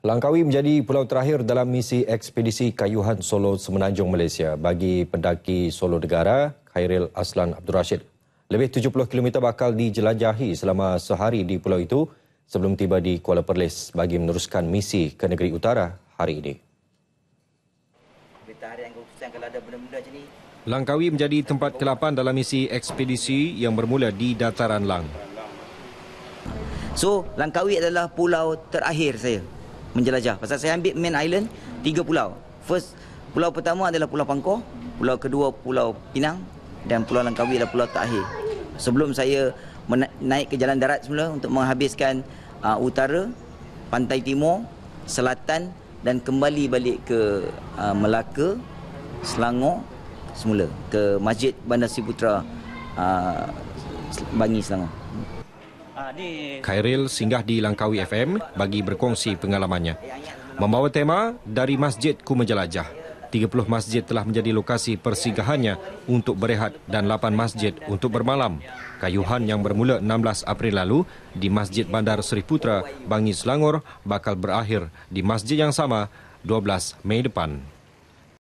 Langkawi menjadi pulau terakhir dalam misi ekspedisi kayuhan Solo Semenanjung Malaysia bagi pendaki Solo Negara Khairil Aslan Abdul Rashid. Lebih 70 km bakal dijelajahi selama sehari di pulau itu sebelum tiba di Kuala Perlis bagi meneruskan misi ke negeri utara hari ini. Langkawi menjadi tempat ke-8 dalam misi ekspedisi yang bermula di Dataran Lang. So, Langkawi adalah pulau terakhir saya menjelajah. Pasal saya ambil main island tiga pulau. First pulau pertama adalah Pulau Pangkor, pulau kedua Pulau Pinang dan Pulau Langkawi adalah Pulau Terakhir. Sebelum saya naik ke jalan darat semula untuk menghabiskan uh, utara, pantai timur, selatan dan kembali balik ke uh, Melaka, Selangor semula ke Masjid Bandar Siputra uh, Bangi Selangor. Ah, Khairil singgah di Langkawi FM bagi berkongsi pengalamannya. Membawa tema dari Masjid Ku Menjelajah. 30 masjid telah menjadi lokasi persinggahannya untuk berehat dan 8 masjid untuk bermalam. Kayuhan yang bermula 16 April lalu di Masjid Bandar Seri Putra, Bangi Selangor bakal berakhir di masjid yang sama 12 Mei depan.